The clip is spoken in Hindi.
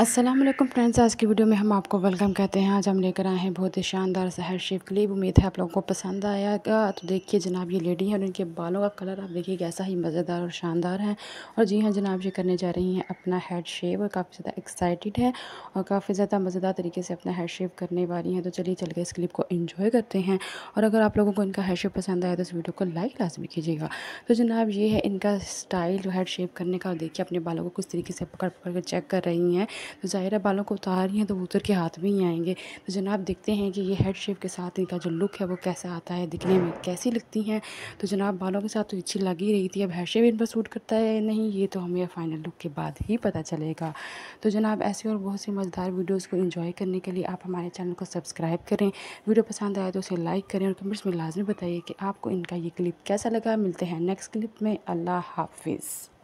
असलम फ्रेंड्स आज की वीडियो में हम आपको वेलकम कहते हैं आज हम लेकर आए हैं बहुत ही शानदार सहर शेप क्लिप उम्मीद है आप लोगों को पसंद आएगा तो देखिए जनाब ये लेडी है और इनके बालों का कलर आप देखिए कैसा ही मज़ेदार और शानदार है और जी हाँ जनाब ये करने जा रही हैं अपना हेड शेप और काफ़ी ज़्यादा एक्साइटेड है और काफ़ी ज़्यादा मज़ेदार तरीके से अपना हेड शेप करने वाली हैं तो चलिए चल के इस क्लिप को इन्जॉय करते हैं और अगर आप लोगों को इनका हेड शेप पसंद आया तो इस वीडियो को लाइक लाजमी कीजिएगा तो जनाब ये है इनका स्टाइल जो हेड शेप करने का देखिए अपने बालों को किस तरीके से पकड़ पकड़ कर चेक कर रही हैं तो ज़ाहिर है बालों को उतार रही हैं तो उतर के हाथ में ही आएंगे तो जनाब देखते हैं कि ये हेड शेप के साथ इनका जो लुक है वो कैसा आता है दिखने में कैसी लगती हैं तो जनाब बालों के साथ तो अच्छी लग ही रही थी अब हेड शेप इन पर सूट करता है या नहीं ये तो हमें फाइनल लुक के बाद ही पता चलेगा तो जनाब ऐसे और बहुत सी मज़ेदार वीडियोज़ को इन्जॉय करने के लिए आप हमारे चैनल को सब्सक्राइब करें वीडियो पसंद आए तो उसे लाइक करें और कमेंट्स में लाजमी बताइए कि आपको इनका ये क्लिप कैसा लगा मिलते हैं नेक्स्ट क्लिप में अल्लाह हाफिज़